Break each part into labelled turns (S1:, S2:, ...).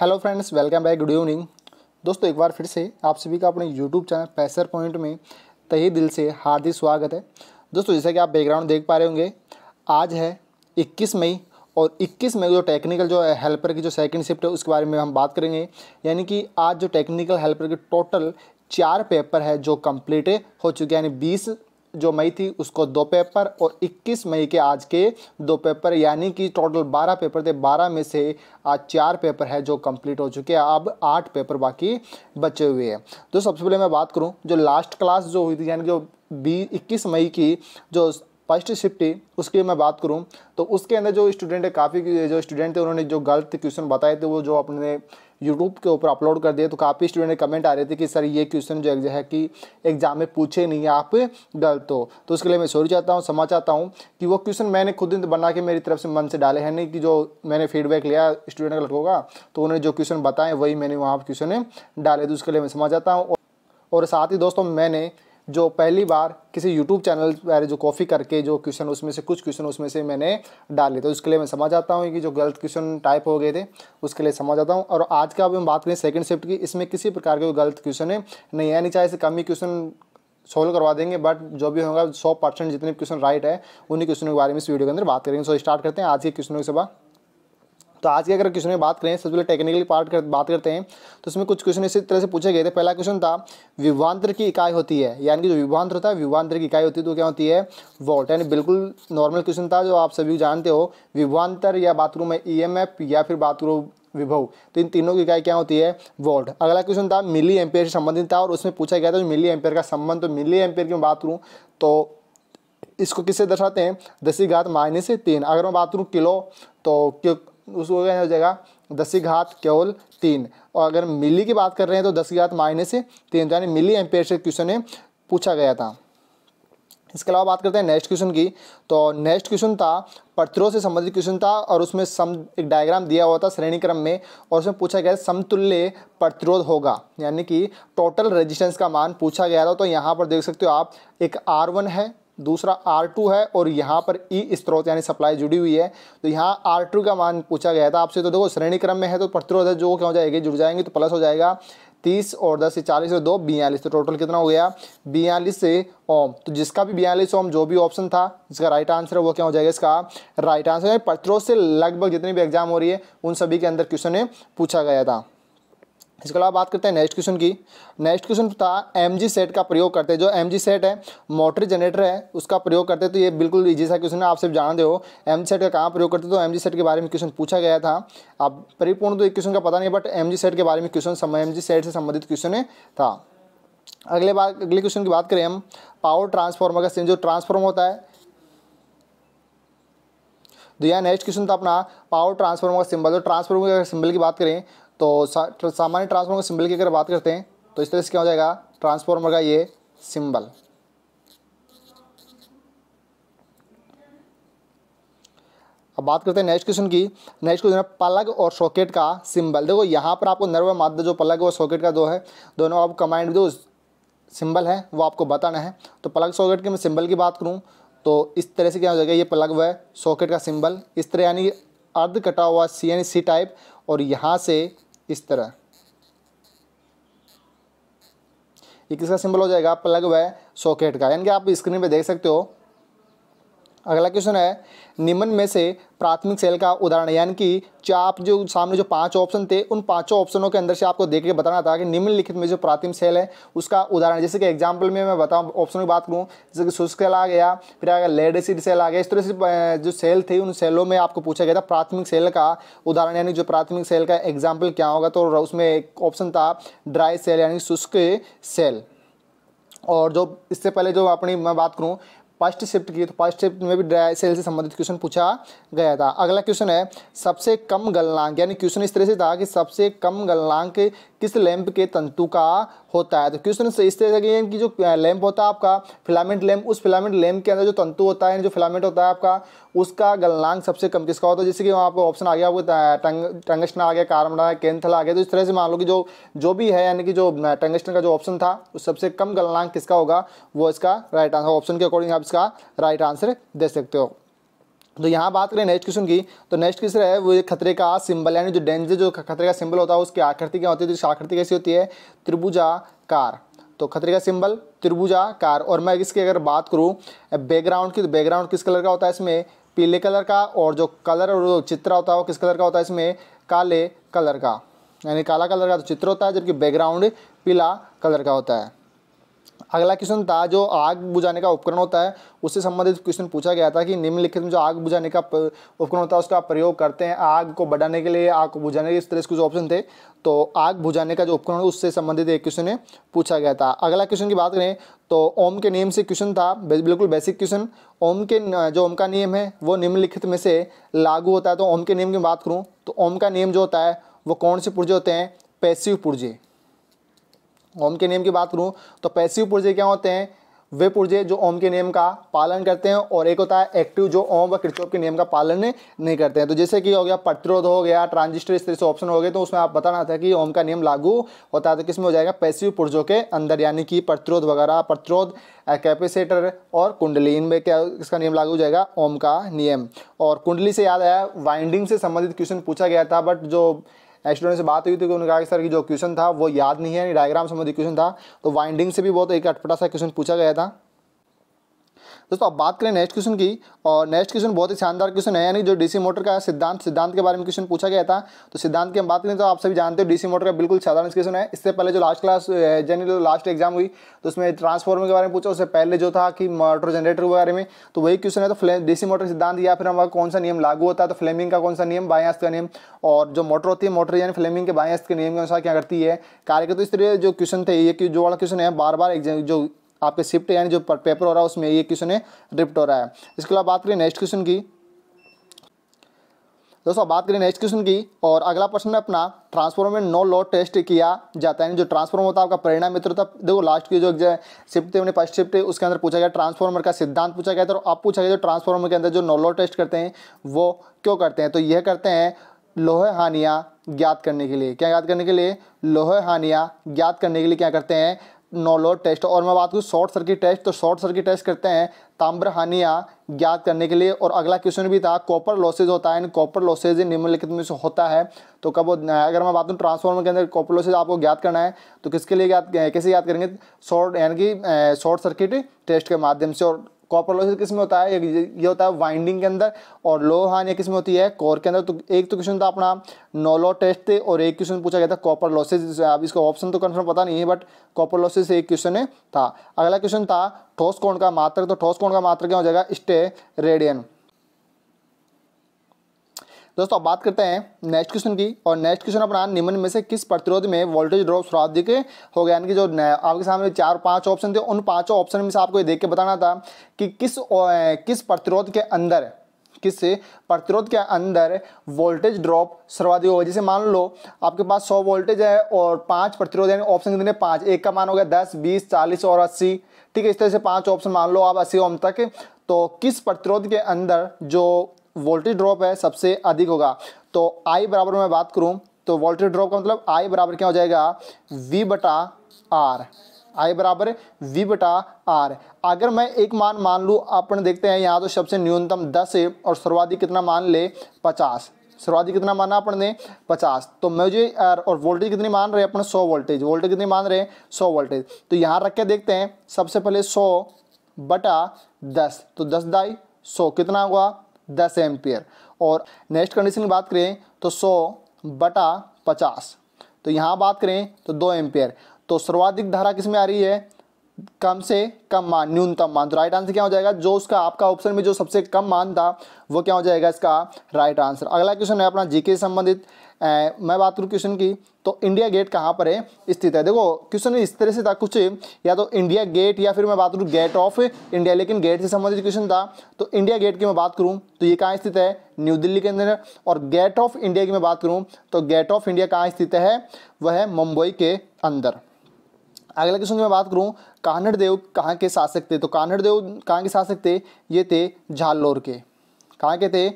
S1: hello friends welcome back good evening दोस्तों एक बार फिर से आप सभी का अपने यूट्यूब चैनल पैसर पॉइंट में तही दिल से हार्दिक स्वागत है दोस्तों जैसा कि आप बैकग्राउंड देख पा रहे होंगे आज है 21 मई और 21 मई को जो टेक्निकल जो हेल्पर की जो सेकंड शिफ्ट है उसके बारे में हम बात करेंगे यानी कि आज जो टेक्निकल हेल्पर के टोटल चार पेपर है जो कम्प्लीट हो चुके हैं यानी बीस जो मई थी उसको दो पेपर और 21 मई के आज के दो पेपर यानी कि टोटल 12 पेपर थे 12 में से आज चार पेपर है जो कंप्लीट हो चुके हैं अब आठ पेपर बाकी बचे हुए हैं तो सबसे पहले मैं बात करूं जो लास्ट क्लास जो हुई थी यानी जो बी इक्कीस मई की जो फर्स्ट शिफ्ट उसके उसकी मैं बात करूँ तो उसके अंदर जो स्टूडेंट है काफ़ी जो स्टूडेंट थे उन्होंने जो गलत क्वेश्चन बताए थे वो जो अपने यूट्यूब के ऊपर अपलोड कर दिए तो काफ़ी स्टूडेंट कमेंट आ रहे थे कि सर ये क्वेश्चन जो है कि एग्जाम में पूछे नहीं आप गलत हो तो उसके लिए मैं सोच चाहता हूँ समझ चाहता हूँ कि वो क्वेश्चन मैंने खुद बना के मेरी तरफ से मन से डाले हैं नहीं कि जो मैंने फीडबैक लिया स्टूडेंट का तो उन्होंने जो क्वेश्चन बताए वही मैंने वहाँ क्वेश्चन डाले तो उसके लिए मैं समझ जाता हूँ और साथ ही दोस्तों मैंने जो पहली बार किसी यूट्यूब चैनल पर जो कॉफी करके जो क्वेश्चन उसमें से कुछ क्वेश्चन उसमें से मैंने डाले तो उसके लिए मैं समझ आता हूँ कि जो गलत क्वेश्चन टाइप हो गए थे उसके लिए समझ आता हूँ और आज का अभी हम बात करें सेकंड शिफ्ट की इसमें किसी प्रकार के गलत क्वेश्चन है नहीं है नहीं चाहे से कम ही क्वेश्चन सोल्व करवा देंगे बट जो भी होगा सौ परसेंट जितने क्वेश्चन राइट है उन्हीं क्वेश्चनों के बारे में इस वीडियो के अंदर बात करेंगे सो स्टार्ट करते हैं आज के क्वेश्चनों के सभा तो आज के अगर क्वेश्चन में बात करें सबसे पहले टेक्निकल पार्ट कर बात करते हैं तो इसमें कुछ क्वेश्चन इसी तरह से पूछे गए थे पहला क्वेश्चन था विभांतर की इकाई होती है यानी कि जो विभांतर होता है विभांतर की इकाई होती है तो क्या होती है वोल्ट यानी बिल्कुल नॉर्मल क्वेश्चन था जो आप सभी जानते हो विभांतर या बात करूँ मैं ई e या फिर बात करूँ विभव तो इन तीनों की इकाई क्या होती है वोल्ट अगला क्वेश्चन था मिली एम्पेयर से संबंधित था और उसमें पूछा गया था जो मिली एम्पेयर का संबंध तो मिली एम्पेयर की बात करूँ तो इसको किससे दर्शाते हैं दसी घात माइनस तीन अगर मैं बात करूँ किलो तो उसको क्या हो जाएगा दस की घात केवल तीन और अगर मिली की बात कर रहे हैं तो दस की घात माइनस तीन यानी मिली एम्पेयर से क्वेश्चन में पूछा गया था इसके अलावा बात करते हैं नेक्स्ट क्वेश्चन की तो नेक्स्ट क्वेश्चन था पत्रों से संबंधित क्वेश्चन था और उसमें सम एक डायग्राम दिया हुआ था श्रेणी क्रम में और उसमें पूछा गया समतुल्य प्रतिरोध होगा यानी कि टोटल रेजिस्टेंस का मान पूछा गया था तो यहाँ पर देख सकते हो आप एक आर वन है दूसरा R2 है और यहाँ पर ई e स्त्रोत यानी सप्लाई जुड़ी हुई है तो यहाँ R2 का मान पूछा गया था आपसे तो देखो श्रेणी क्रम में है तो प्रतिरोध जो क्या हो जाएगी जुड़ जाएंगे तो प्लस हो जाएगा तीस और दस से चालीस और दो बयालीस तो टोटल कितना हो गया बयालीस से ओम तो जिसका भी बयालीस ओम जो भी ऑप्शन था जिसका राइट आंसर है वो क्या हो जाएगा इसका राइट आंसर प्रतिरोध से लगभग जितनी भी एग्जाम हो रही है उन सभी के अंदर क्वेश्चन पूछा गया था इसके अलावा बात करते हैं नेक्स्ट क्वेश्चन की नेक्स्ट क्वेश्चन था एम जी सेट का प्रयोग करते हैं जो एम जी सेट है मोटर जनरेटर है उसका प्रयोग करते हैं तो ये बिल्कुल ईजी सा क्वेश्चन है आप सिर्फ जान हो एम जी सेट का कहाँ प्रयोग करते हैं तो एम जी सेट के बारे में क्वेश्चन पूछा गया था अब परिपूर्ण तो एक क्वेश्चन का पता नहीं बट एम जी सेट के बारे में क्वेश्चन एम जी सेट से संबंधित क्वेश्चन था अगले बार अगले क्वेश्चन की बात करें हम पावर ट्रांसफॉर्मर का जो ट्रांसफार्मर होता है तो यह नेक्स्ट क्वेश्चन था अपना पावर ट्रांसफार्मर का सिंबल तो ट्रांसफार्मर का सिंबल की बात करें तो, तो सामान्य ट्रांसफार्मर के सिंबल की अगर बात करते हैं तो इस तरह से क्या हो जाएगा ट्रांसफार्मर का ये सिंबल अब बात करते हैं नेक्स्ट क्वेश्चन की नेक्स्ट क्वेश्चन है प्लग और सॉकेट का सिंबल देखो यहाँ पर आपको नर्व माध्य जो प्लग और सॉकेट का दो है दोनों आप कमाइंड जो सिंबल है वो आपको बताना है तो प्लग सॉकेट के मैं सिंबल की बात करूँ तो इस तरह से क्या हो जाएगा ये प्लग व सॉकेट का सिंबल इस तरह यानी अर्ध कटा हुआ सी यानी सी टाइप और यहाँ से इस तरह ये किसका सिंबल हो जाएगा प्लग व सॉकेट का यानी कि आप स्क्रीन पे देख सकते हो अगला क्वेश्चन है निम्न में से प्राथमिक सेल का उदाहरण यानी कि आप जो सामने जो पांच ऑप्शन थे उन पांचों ऑप्शनों के अंदर से आपको देख के बताना था कि निम्नलिखित में जो प्राथमिक सेल है उसका उदाहरण जैसे कि एग्जाम्पल में मैं बताऊँ ऑप्शन की बात करूँ जैसे कि शुष्क सेल आ गया फिर आ गया लेडेसिड सेल आ गया इस तरह से जो सेल थी उन सेलों में आपको पूछा गया था प्राथमिक सेल का उदाहरण यानी जो प्राथमिक सेल का एग्जाम्पल क्या होगा तो उसमें एक ऑप्शन था ड्राई सेल यानी शुष्क सेल और जो इससे पहले जो अपनी मैं बात करूँ पास्ट शिफ्ट की तो पास्ट शिफ्ट में भी ड्राई सेल से संबंधित क्वेश्चन पूछा गया था अगला क्वेश्चन है सबसे कम गलनांक यानी क्वेश्चन इस तरह से था कि सबसे कम गलनांक किस लैंप के तंतु का होता है तो क्वेश्चन से इस तरह से कि जो लैम्प होता है आपका फिलामेंट लैम्प उस फिलामेंट लैम्प के अंदर जो तंतु होता है जो फिलामेंट होता है आपका उसका गलनांक सबसे कम किसका होता है जैसे कि वहाँ आपको ऑप्शन आ गया आपको टंग टंगस्टन आ गया कार्बन आ गया कैंथल आ गया तो इस तरह से मान लो कि जो जो भी है यानी कि जो टंगस्टन का जो ऑप्शन था उस सबसे कम गलनांक किसका होगा वो इसका राइट आंसर ऑप्शन के अकॉर्डिंग आप इसका राइट आंसर दे सकते हो तो यहाँ बात करें नेक्स्ट क्वेश्चन की तो नेक्स्ट क्वेश्चन है वो खतरे का सिंबल यानी जो डेंजर जो खतरे का सिंबल होता है उसकी आकृति क्या होती है तो आकृति कैसी होती है त्रिभुजाकार तो खतरे का सिंबल त्रिभुजाकार और मैं इसकी अगर बात करूँ बैकग्राउंड की तो बैकग्राउंड किस कलर का होता है इसमें पीले कलर का और जो कलर और जो चित्र होता है वो किस कलर का होता है इसमें काले कलर का यानी काला कलर का तो चित्र होता है जबकि बैकग्राउंड पीला कलर का होता है अगला क्वेश्चन था जो आग बुझाने का उपकरण होता है उससे संबंधित क्वेश्चन पूछा गया था कि निम्नलिखित में जो आग बुझाने का उपकरण होता है उसका प्रयोग करते हैं आग को बढ़ाने के लिए आग को बुझाने के लिए इस तरह से जो ऑप्शन थे तो आग बुझाने का जो उपकरण उससे संबंधित एक क्वेश्चन है पूछा गया था अगला क्वेश्चन की बात करें तो ओम के नियम से क्वेश्चन था बिल्कुल बेसिक क्वेश्चन ओम के जो ओम का नियम है वो निम्नलिखित में से लागू होता है तो ओम के नियम की बात करूँ तो ओम का नियम जो होता है वो कौन से पुर्जे होते हैं पैसिव पुर्जे ओम के नियम की बात करूँ तो पैसिव पुर्जे क्या होते हैं वे पुर्जे जो ओम के नियम का पालन करते हैं और एक होता है एक्टिव जो ओम व क्रिचोप के नियम का पालन नहीं करते हैं तो जैसे कि हो गया प्रतिरोध हो गया ट्रांजिस्टर इस तरह से ऑप्शन हो गए तो उसमें आप बताना था कि ओम का नियम लागू होता है तो किसमें हो जाएगा पैसिव पुर्जों के अंदर यानी कि प्रतिरोध वगैरह प्रतिरोध कैपेसिटर और कुंडली इनमें क्या इसका नियम लागू हो जाएगा ओम का नियम और कुंडली से याद आया वाइंडिंग से संबंधित क्वेश्चन पूछा गया था बट जो स्टूडेंट से बात हुई थी कि उन्होंने कहा कि सर कि जो क्वेश्चन था वो याद नहीं है डायग्राम संबंधी क्वेश्चन था तो वाइंडिंग से भी बहुत एक अटपटा सा क्वेश्चन पूछा गया था दोस्तों अब बात करें नेक्स्ट क्वेश्चन की और नेक्स्ट क्वेश्चन बहुत ही शानदार क्वेश्चन है यानी जो डीसी मोटर का सिद्धांत सिद्धांत के बारे में क्वेश्चन पूछा गया था तो सिद्धांत की हम बात करें तो आप सभी जानते हो डीसी मोटर का बिल्कुल साधारण क्वेश्चन है इससे पहले जो last class general last exam हुई तो उसमें ट्रांसफॉर्मर के बारे में पूछा उससे पहले जो था कि मोटर जनरेटर के बारे में तो वही क्वेश्चन है तो डीसी मोटर सिद्धांत या फिर हमारा कौन सा नियम लागू होता है तो फ्लेमिंग का कौन सा नियम बाएँ का नियम और जो मोटर होती है मोटर यानी फ्लेमिंग के बाएँ के नियम के अनुसार क्या करती है कार्य तो इस तरह जो क्वेश्चन थे ये जो वाला क्वेश्चन है बार बार जो आपके शिफ्ट यानी जो पेपर हो रहा है उसमें ये क्वेश्चन है रिप्ट हो रहा है इसके अलावा बात करें नेक्स्ट क्वेश्चन की दोस्तों बात करें नेक्स्ट क्वेश्चन की और अगला प्रश्न है अपना ट्रांसफॉर्म में नो लॉ टेस्ट किया जाता है जो ट्रांसफॉर्म होता है आपका परिणाम मित्र होता है देखो लास्ट की जो शिफ्ट थे उन्हें फर्स्ट शिफ्ट है उसके अंदर पूछा गया ट्रांसफॉर्मर का सिद्धांत पूछा गया था और अब पूछा गया जो ट्रांसफॉर्मर के अंदर जो नो लॉ टेस्ट करते हैं वो क्यों करते हैं तो यह करते हैं लोहे हानियाँ ज्ञात करने के लिए क्या ज्ञात करने के लिए लोहे हानियाँ ज्ञात करने के लिए क्या करते हैं नोलोड टेस्ट और मैं बात करूँ शॉर्ट सर्किट टेस्ट तो शॉर्ट सर्किट टेस्ट करते हैं ताम्र हानिया ज्ञात करने के लिए और अगला क्वेश्चन भी था कॉपर लॉसेज होता है कॉपर लॉसेज निम्नलिखित में से होता है तो कब अगर मैं बात करूँ ट्रांसफॉर्मर के अंदर कॉपर लॉसेज आपको ज्ञात करना है तो किसके लिए ज्ञात कैसे याद करेंगे शॉर्ट यानी कि शॉर्ट सर्किट टेस्ट के माध्यम से और कॉपर लॉस किस में होता है ये होता है वाइंडिंग के अंदर और लो हानि किस में होती है कोर के अंदर तो एक तो क्वेश्चन था अपना नोलो टेस्ट थे और एक क्वेश्चन पूछा गया था कॉपर लॉसेज अब इसका ऑप्शन तो कन्फर्म पता नहीं है बट कॉपर लॉसेज एक क्वेश्चन था अगला क्वेश्चन था ठोस कोण का मात्र तो ठोस कोण का मात्र क्या हो जाएगा स्टे रेडियन दोस्तों अब बात करते हैं नेक्स्ट क्वेश्चन की और नेक्स्ट क्वेश्चन अपना निम्न में से किस प्रतिरोध में वोल्टेज ड्रॉप सर्वाधिक हो गया यानी कि जो आपके सामने चार पांच ऑप्शन थे उन पांचों ऑप्शन में से आपको ये देख के बताना था कि किस किस प्रतिरोध के अंदर किस प्रतिरोध के अंदर वोल्टेज ड्रॉप सर्वाधिक होगा जैसे मान लो आपके पास सौ वोल्टेज है और पाँच प्रतिरोध यानी ऑप्शन कितने पाँच एक का मान हो गया दस बीस चालीस और अस्सी ठीक है इस तरह से पाँच ऑप्शन मान लो आप अस्सी ओम तक तो किस प्रतिरोध के अंदर जो वोल्टेज ड्रॉप है सबसे अधिक होगा तो आई बराबर मैं बात करूँ तो वोल्टेज ड्रॉप का मतलब आई बराबर क्या हो जाएगा वी बटा आर आई बराबर वी बटा आर अगर मैं एक मान मान लूँ अपन देखते हैं यहाँ तो सबसे न्यूनतम दस है और सर्वाधिक कितना मान ले पचास सर्वाधिक कितना माना अपन ने पचास तो जो और वोल्टेज कितनी मान रहे अपन सौ वोल्टेज वोल्टेज कितनी मान रहे सौ वोल्टेज तो यहाँ रख के देखते हैं सबसे पहले सौ बटा दस तो दस दाई सौ कितना हुआ दस एम्पियर और नेक्स्ट कंडीशन की बात करें तो सौ बटा पचास तो यहाँ बात करें तो दो एम्पियर तो सर्वाधिक धारा किस में आ रही है कम से कम मान न्यूनतम मान तो राइट आंसर क्या हो जाएगा जो उसका आपका ऑप्शन में जो सबसे कम मान था वो क्या हो जाएगा इसका राइट आंसर अगला क्वेश्चन है अपना जीके से संबंधित मैं बात करूँ क्वेश्चन की तो इंडिया गेट कहाँ पर है स्थित है देखो क्वेश्चन इस तरह से था कुछ या तो इंडिया गेट या फिर मैं बात करूँ गेट ऑफ इंडिया लेकिन गेट से संबंधित क्वेश्चन था तो इंडिया गेट की मैं बात करूँ तो ये कहाँ स्थित है न्यू दिल्ली के अंदर और गेट ऑफ इंडिया की मैं बात करूँ तो गेट ऑफ इंडिया कहाँ स्थित है वह मुंबई के अंदर अगला क्वेश्चन की मैं बात करूँ कान्हड़ देव कहाँ के शासक थे तो कान्हड़ देव कहाँ के शासक थे ये थे झालोर के कहाँ के थे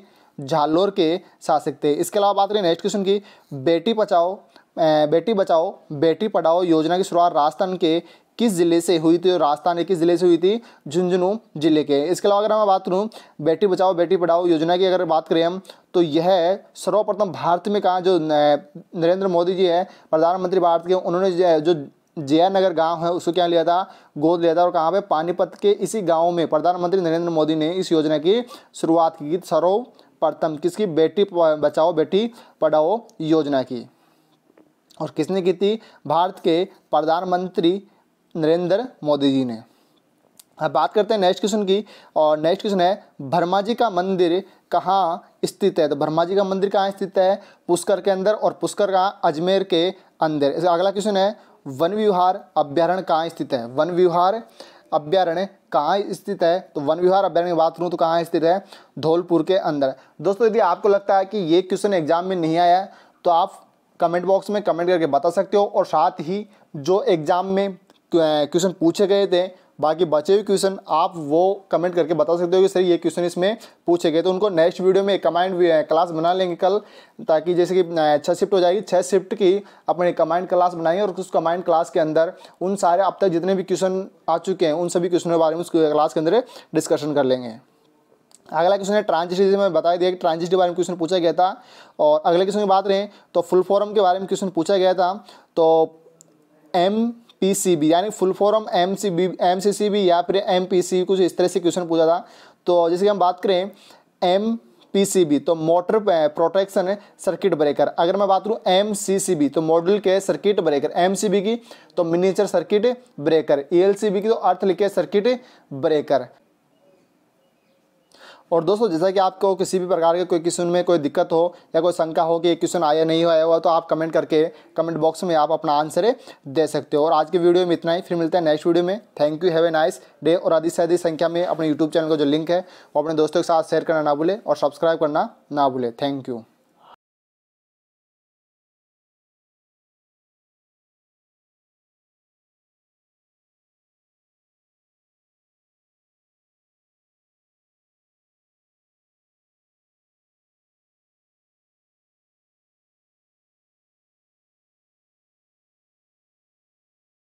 S1: झालोर के शासक थे इसके अलावा बात करें नेक्स्ट क्वेश्चन की बेटी बचाओ बेटी बचाओ बेटी पढ़ाओ योजना की शुरुआत राजस्थान के किस जिले से हुई थी राजस्थान किस जिले से हुई थी झुंझुनू जिले के इसके अलावा अगर मैं बात करूँ बेटी बचाओ बेटी पढ़ाओ योजना की अगर बात करें हम तो यह सर्वप्रथम भारत में कहा जो नरेंद्र मोदी जी है प्रधानमंत्री भारत के उन्होंने जो नगर गांव है उसको क्या लिया था गोद लिया था और कहाँ पे पानीपत के इसी गांव में प्रधानमंत्री नरेंद्र मोदी ने इस योजना की शुरुआत की सरो प्रथम किसकी बेटी बचाओ बेटी पढ़ाओ योजना की और किसने की थी भारत के प्रधानमंत्री नरेंद्र मोदी जी ने अब हाँ, बात करते हैं नेक्स्ट क्वेश्चन की और नेक्स्ट क्वेश्चन है भरमा जी का मंदिर कहाँ स्थित है तो भरमा जी का मंदिर कहाँ स्थित है पुष्कर के अंदर और पुष्कर कहाँ अजमेर के अंदर इसका अगला क्वेश्चन है वन विहार अभ्यारण्य कहाँ स्थित है वन विहार अभ्यारण्य कहाँ स्थित है तो वन विहार अभ्यारण्य की बात करूँ तो कहाँ स्थित है धौलपुर के अंदर दोस्तों यदि आपको लगता है कि ये क्वेश्चन एग्जाम में नहीं आया तो आप कमेंट बॉक्स में कमेंट करके बता सकते हो और साथ ही जो एग्ज़ाम में क्वेश्चन पूछे गए थे बाकी बचे हुए क्वेश्चन आप वो कमेंट करके बता सकते हो कि सर ये क्वेश्चन इसमें पूछे गए तो उनको नेक्स्ट वीडियो में कमाइंड क्लास बना लेंगे कल ताकि जैसे कि छः शिफ्ट हो जाएगी छः शिफ्ट की अपने कमाइंड क्लास बनाएंगे और उस कमाइंड क्लास के अंदर उन सारे अब तक जितने भी क्वेश्चन आ चुके हैं उन सभी क्वेश्चनों के बारे में उस क्लास के अंदर डिस्कशन कर लेंगे अगला क्वेश्चन है ट्रांजिस्टर में बताया दिया कि ट्रांजिस्टर के बारे में क्वेश्चन पूछा गया था और अगले क्वेश्चन की बात रहे तो फुल फॉर्म के बारे में क्वेश्चन पूछा गया था तो एम पीसीबी यानी फुल फॉर्म एमसीबी एमसीसीबी या फिर एमपीसी कुछ इस तरह से क्वेश्चन पूछा था तो जैसे कि हम बात करें एम पीसीबी तो मोटर प्रोटेक्शन सर्किट ब्रेकर अगर मैं बात करूं एमसीसीबी तो मॉडल के सर्किट ब्रेकर एमसीबी की तो मिनीचर सर्किट ब्रेकर ईएलसीबी की तो अर्थ लिखे सर्किट ब्रेकर और दोस्तों जैसा कि आपको किसी भी प्रकार के कोई क्वेश्चन में कोई दिक्कत हो या कोई शंका हो कि ये क्वेश्चन आया नहीं आया हुआ तो आप कमेंट करके कमेंट बॉक्स में आप अपना आंसर दे सकते हो और आज के वीडियो में इतना ही फिर मिलता है नेक्स्ट वीडियो में thank you have a nice day और अधिक से अधिक संख्या में अपने यूट्यूब चैनल का जो लिंक है वो अपने दोस्तों के साथ शेयर करना ना भूलें और सब्सक्राइब करना ना भूलें थैंक यू